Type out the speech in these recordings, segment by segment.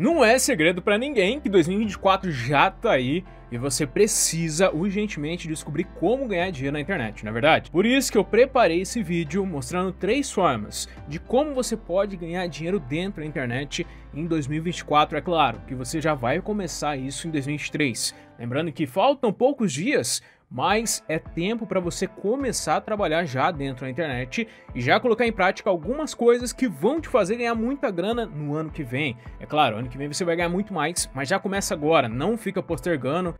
Não é segredo para ninguém que 2024 já tá aí e você precisa urgentemente descobrir como ganhar dinheiro na internet, na é verdade? Por isso que eu preparei esse vídeo mostrando três formas de como você pode ganhar dinheiro dentro da internet em 2024, é claro, que você já vai começar isso em 2023. Lembrando que faltam poucos dias mas é tempo para você começar a trabalhar já dentro da internet e já colocar em prática algumas coisas que vão te fazer ganhar muita grana no ano que vem. É claro, ano que vem você vai ganhar muito mais, mas já começa agora, não fica postergando.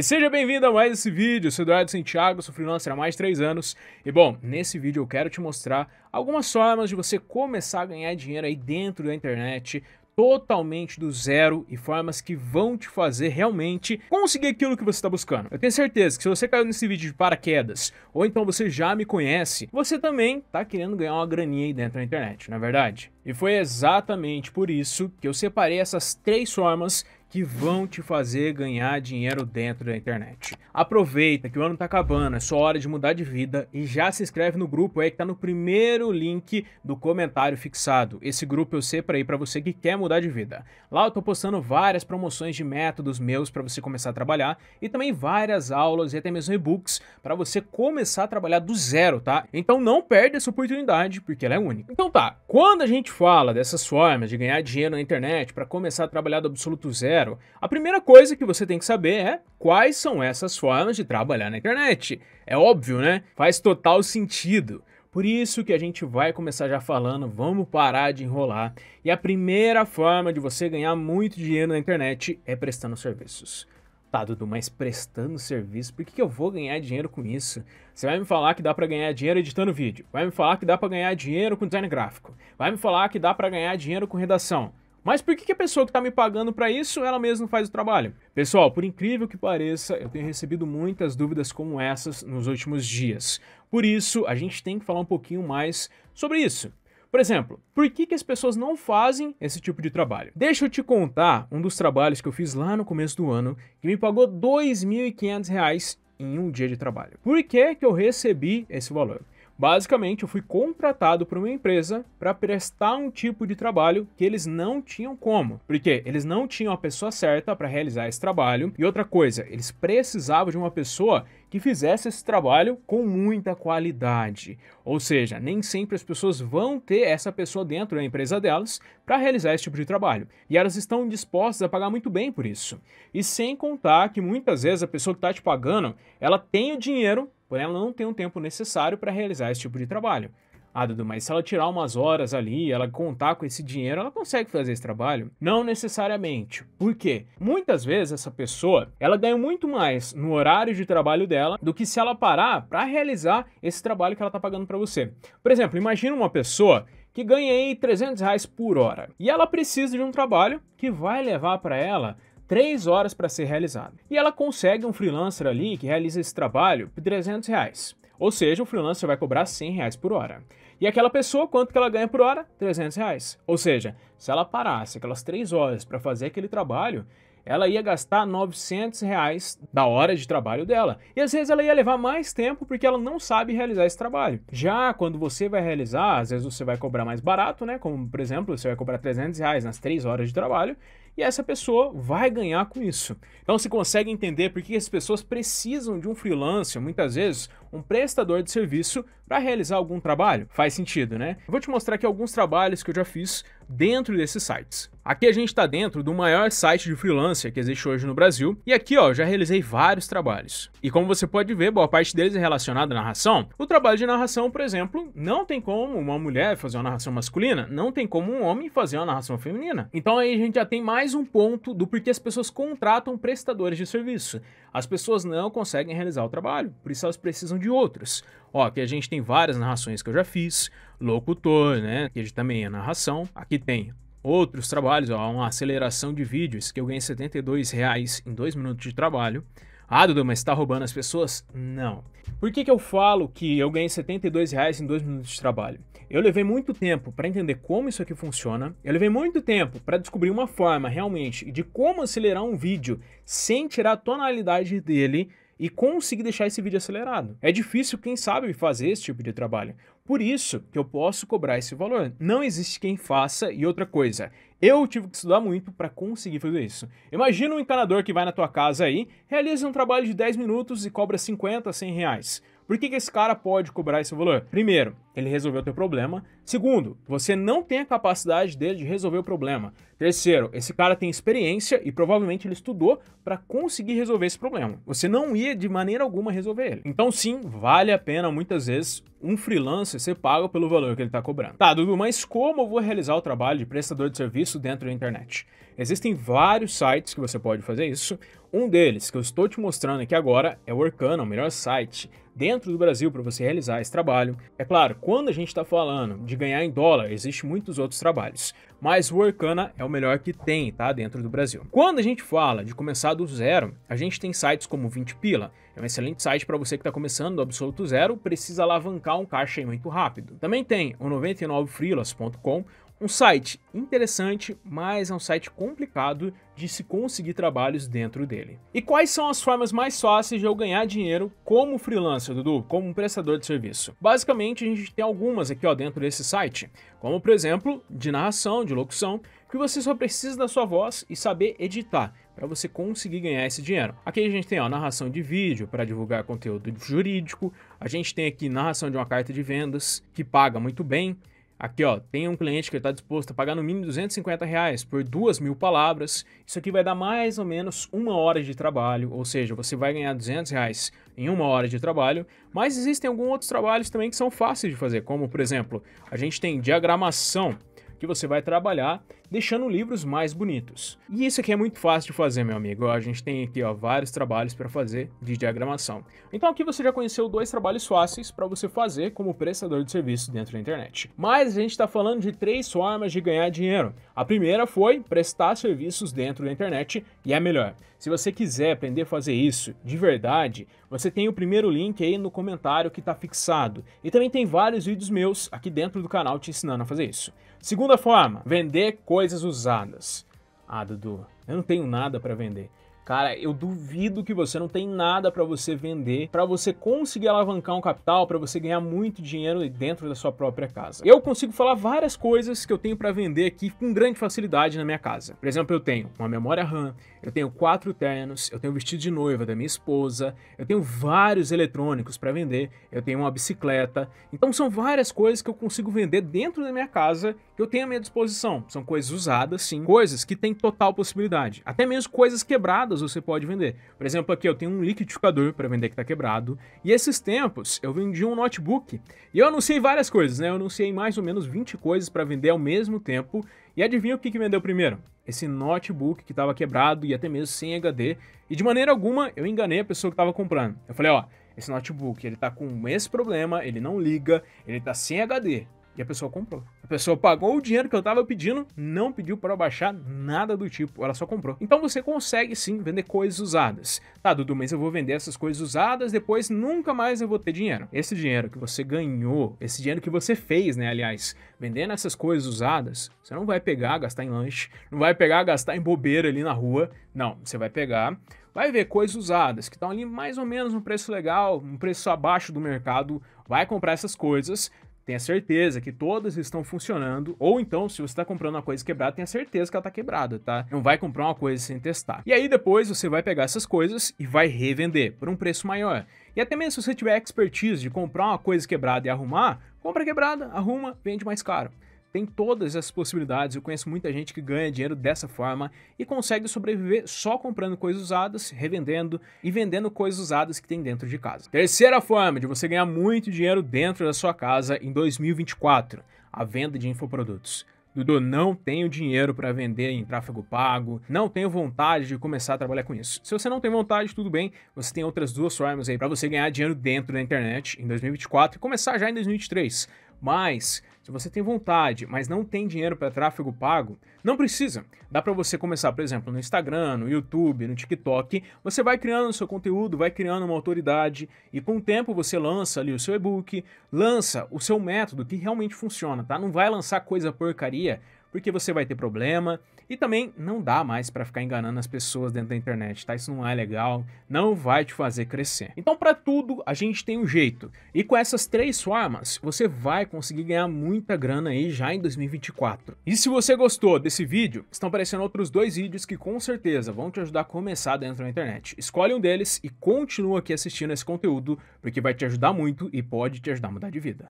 E seja bem-vindo a mais esse vídeo, eu sou Eduardo Santiago, sou freelancer há mais de 3 anos e bom, nesse vídeo eu quero te mostrar algumas formas de você começar a ganhar dinheiro aí dentro da internet, totalmente do zero e formas que vão te fazer realmente conseguir aquilo que você está buscando. Eu tenho certeza que se você caiu nesse vídeo de paraquedas ou então você já me conhece, você também está querendo ganhar uma graninha aí dentro da internet, não é verdade? E foi exatamente por isso que eu separei essas três formas que vão te fazer ganhar dinheiro dentro da internet. Aproveita que o ano tá acabando, é só hora de mudar de vida e já se inscreve no grupo aí que tá no primeiro link do comentário fixado. Esse grupo eu sei para você que quer mudar de vida. Lá eu tô postando várias promoções de métodos meus para você começar a trabalhar e também várias aulas e até mesmo e-books para você começar a trabalhar do zero, tá? Então não perde essa oportunidade porque ela é única. Então tá, quando a gente fala dessas formas de ganhar dinheiro na internet para começar a trabalhar do absoluto zero, zero. A primeira coisa que você tem que saber é quais são essas formas de trabalhar na internet. É óbvio, né? Faz total sentido. Por isso que a gente vai começar já falando, vamos parar de enrolar. E a primeira forma de você ganhar muito dinheiro na internet é prestando serviços. Tá, Dudu, mas prestando serviço, por que, que eu vou ganhar dinheiro com isso? Você vai me falar que dá para ganhar dinheiro editando vídeo, vai me falar que dá para ganhar dinheiro com design gráfico, vai me falar que dá para ganhar dinheiro com redação. Mas por que, a pessoa que está me pagando para isso, ela mesma faz o trabalho? Pessoal, por incrível que pareça, eu tenho recebido muitas dúvidas como essas nos últimos dias. Por isso, a gente tem que falar um pouquinho mais sobre isso. Por exemplo, por que, que as pessoas não fazem esse tipo de trabalho? Deixa eu te contar um dos trabalhos que eu fiz lá no começo do ano, que me pagou R$ 2.500 em um dia de trabalho. Por que, que eu recebi esse valor? Basicamente, eu fui contratado por uma empresa para prestar um tipo de trabalho que eles não tinham como, porque eles não tinham a pessoa certa para realizar esse trabalho. E outra coisa, eles precisavam de uma pessoa que fizesse esse trabalho com muita qualidade. Ou seja, nem sempre as pessoas vão ter essa pessoa dentro da empresa delas para realizar esse tipo de trabalho. E elas estão dispostas a pagar muito bem por isso. E sem contar que muitas vezes a pessoa que está te pagando, ela tem o dinheiro porém ela não tem o um tempo necessário para realizar esse tipo de trabalho. Ah, Dudu, mas se ela tirar umas horas ali, ela contar com esse dinheiro, ela consegue fazer esse trabalho? Não necessariamente. Por quê? Muitas vezes essa pessoa, ela ganha muito mais no horário de trabalho dela do que se ela parar para realizar esse trabalho que ela está pagando para você. Por exemplo, imagina uma pessoa que ganha aí 300 reais por hora e ela precisa de um trabalho que vai levar para ela três horas para ser realizado. E ela consegue um freelancer ali que realiza esse trabalho por 300 reais. Ou seja, o freelancer vai cobrar 100 reais por hora. E aquela pessoa, quanto que ela ganha por hora? 300 reais. Ou seja, se ela parasse aquelas três horas para fazer aquele trabalho, ela ia gastar 900 reais da hora de trabalho dela. E às vezes ela ia levar mais tempo porque ela não sabe realizar esse trabalho. Já quando você vai realizar, às vezes você vai cobrar mais barato, né? Como por exemplo, você vai cobrar 300 reais nas três horas de trabalho e essa pessoa vai ganhar com isso. Então se consegue entender por que as pessoas precisam de um freelancer, muitas vezes um prestador de serviço para realizar algum trabalho? Faz sentido, né? Eu vou te mostrar aqui alguns trabalhos que eu já fiz dentro desses sites. Aqui a gente está dentro do maior site de freelancer que existe hoje no Brasil e aqui ó, já realizei vários trabalhos. E como você pode ver, boa parte deles é relacionada à narração. O trabalho de narração, por exemplo, não tem como uma mulher fazer uma narração masculina, não tem como um homem fazer uma narração feminina. Então aí a gente já tem mais mais um ponto do porquê as pessoas contratam prestadores de serviço. As pessoas não conseguem realizar o trabalho, por isso elas precisam de outros. Ó, aqui a gente tem várias narrações que eu já fiz, locutor, né? Que também é narração. Aqui tem outros trabalhos, ó, uma aceleração de vídeos que eu ganhei 72 reais em dois minutos de trabalho. Ah, Dudu, mas está roubando as pessoas? Não. Por que, que eu falo que eu ganhei 72 reais em dois minutos de trabalho? Eu levei muito tempo para entender como isso aqui funciona. Eu levei muito tempo para descobrir uma forma realmente de como acelerar um vídeo sem tirar a tonalidade dele e conseguir deixar esse vídeo acelerado. É difícil quem sabe fazer esse tipo de trabalho. Por isso que eu posso cobrar esse valor. Não existe quem faça e outra coisa. Eu tive que estudar muito para conseguir fazer isso. Imagina um encanador que vai na tua casa aí, realiza um trabalho de 10 minutos e cobra 50, 100 reais. Por que, que esse cara pode cobrar esse valor? Primeiro, ele resolveu o teu problema. Segundo, você não tem a capacidade dele de resolver o problema. Terceiro, esse cara tem experiência e provavelmente ele estudou para conseguir resolver esse problema. Você não ia de maneira alguma resolver ele. Então sim, vale a pena muitas vezes um freelancer ser pago pelo valor que ele está cobrando. Tá, Dudu, mas como eu vou realizar o trabalho de prestador de serviço dentro da internet? Existem vários sites que você pode fazer isso. Um deles, que eu estou te mostrando aqui agora, é o Orkana, o melhor site dentro do Brasil para você realizar esse trabalho. É claro, quando a gente está falando de ganhar em dólar, existem muitos outros trabalhos, mas o Workana é o melhor que tem, tá? Dentro do Brasil. Quando a gente fala de começar do zero, a gente tem sites como 20 Pila, é um excelente site para você que está começando do absoluto zero, precisa alavancar um caixa aí muito rápido. Também tem o 99freelas.com, um site interessante, mas é um site complicado de se conseguir trabalhos dentro dele. E quais são as formas mais fáceis de eu ganhar dinheiro como freelancer, Dudu, como um prestador de serviço? Basicamente, a gente tem algumas aqui ó, dentro desse site, como por exemplo, de narração, de locução, que você só precisa da sua voz e saber editar para você conseguir ganhar esse dinheiro. Aqui a gente tem ó, narração de vídeo para divulgar conteúdo jurídico, a gente tem aqui narração de uma carta de vendas que paga muito bem, Aqui, ó, tem um cliente que está disposto a pagar no mínimo 250 reais por duas mil palavras. Isso aqui vai dar mais ou menos uma hora de trabalho, ou seja, você vai ganhar 200 reais em uma hora de trabalho. Mas existem alguns outros trabalhos também que são fáceis de fazer, como, por exemplo, a gente tem diagramação que você vai trabalhar, deixando livros mais bonitos. E isso aqui é muito fácil de fazer, meu amigo. A gente tem aqui ó, vários trabalhos para fazer de diagramação. Então aqui você já conheceu dois trabalhos fáceis para você fazer como prestador de serviço dentro da internet. Mas a gente está falando de três formas de ganhar dinheiro. A primeira foi prestar serviços dentro da internet e é melhor. Se você quiser aprender a fazer isso de verdade, você tem o primeiro link aí no comentário que está fixado. E também tem vários vídeos meus aqui dentro do canal te ensinando a fazer isso. Segunda forma, vender coisas usadas. Ah, Dudu, eu não tenho nada para vender. Cara, eu duvido que você não tem nada para você vender, para você conseguir alavancar um capital, para você ganhar muito dinheiro dentro da sua própria casa. Eu consigo falar várias coisas que eu tenho para vender aqui com grande facilidade na minha casa. Por exemplo, eu tenho uma memória RAM, eu tenho quatro ternos, eu tenho o vestido de noiva da minha esposa, eu tenho vários eletrônicos para vender, eu tenho uma bicicleta. Então são várias coisas que eu consigo vender dentro da minha casa que eu tenho à minha disposição. São coisas usadas, sim, coisas que têm total possibilidade. Até mesmo coisas quebradas você pode vender. Por exemplo, aqui eu tenho um liquidificador para vender que está quebrado. E esses tempos eu vendi um notebook. E eu anunciei várias coisas, né? Eu anunciei mais ou menos 20 coisas para vender ao mesmo tempo. E adivinha o que, que vendeu primeiro? Esse notebook que estava quebrado e até mesmo sem HD. E de maneira alguma eu enganei a pessoa que estava comprando. Eu falei, ó, esse notebook ele tá com esse problema, ele não liga, ele tá sem HD. E a pessoa comprou. A pessoa pagou o dinheiro que eu tava pedindo, não pediu para baixar nada do tipo, ela só comprou. Então você consegue sim vender coisas usadas. Tá, Dudu, mas eu vou vender essas coisas usadas, depois nunca mais eu vou ter dinheiro. Esse dinheiro que você ganhou, esse dinheiro que você fez, né, aliás, vendendo essas coisas usadas, você não vai pegar, gastar em lanche, não vai pegar, gastar em bobeira ali na rua. Não, você vai pegar, vai ver coisas usadas que estão ali mais ou menos um preço legal, um preço abaixo do mercado, vai comprar essas coisas, Tenha certeza que todas estão funcionando. Ou então, se você está comprando uma coisa quebrada, tenha certeza que ela está quebrada, tá? Não vai comprar uma coisa sem testar. E aí depois você vai pegar essas coisas e vai revender por um preço maior. E até mesmo se você tiver expertise de comprar uma coisa quebrada e arrumar, compra quebrada, arruma, vende mais caro tem todas as possibilidades. Eu conheço muita gente que ganha dinheiro dessa forma e consegue sobreviver só comprando coisas usadas, revendendo e vendendo coisas usadas que tem dentro de casa. Terceira forma de você ganhar muito dinheiro dentro da sua casa em 2024: a venda de infoprodutos. Dudu, não tenho dinheiro para vender em tráfego pago, não tenho vontade de começar a trabalhar com isso. Se você não tem vontade, tudo bem, você tem outras duas formas aí para você ganhar dinheiro dentro da internet em 2024 e começar já em 2023. Mas se você tem vontade, mas não tem dinheiro para tráfego pago, não precisa. Dá para você começar, por exemplo, no Instagram, no YouTube, no TikTok. Você vai criando seu conteúdo, vai criando uma autoridade e com o tempo você lança ali o seu e-book, lança o seu método que realmente funciona, tá? Não vai lançar coisa porcaria porque você vai ter problema, e também não dá mais para ficar enganando as pessoas dentro da internet, tá? Isso não é legal, não vai te fazer crescer. Então, para tudo, a gente tem um jeito. E com essas três formas, você vai conseguir ganhar muita grana aí já em 2024. E se você gostou desse vídeo, estão aparecendo outros dois vídeos que com certeza vão te ajudar a começar dentro da internet. Escolhe um deles e continua aqui assistindo esse conteúdo, porque vai te ajudar muito e pode te ajudar a mudar de vida.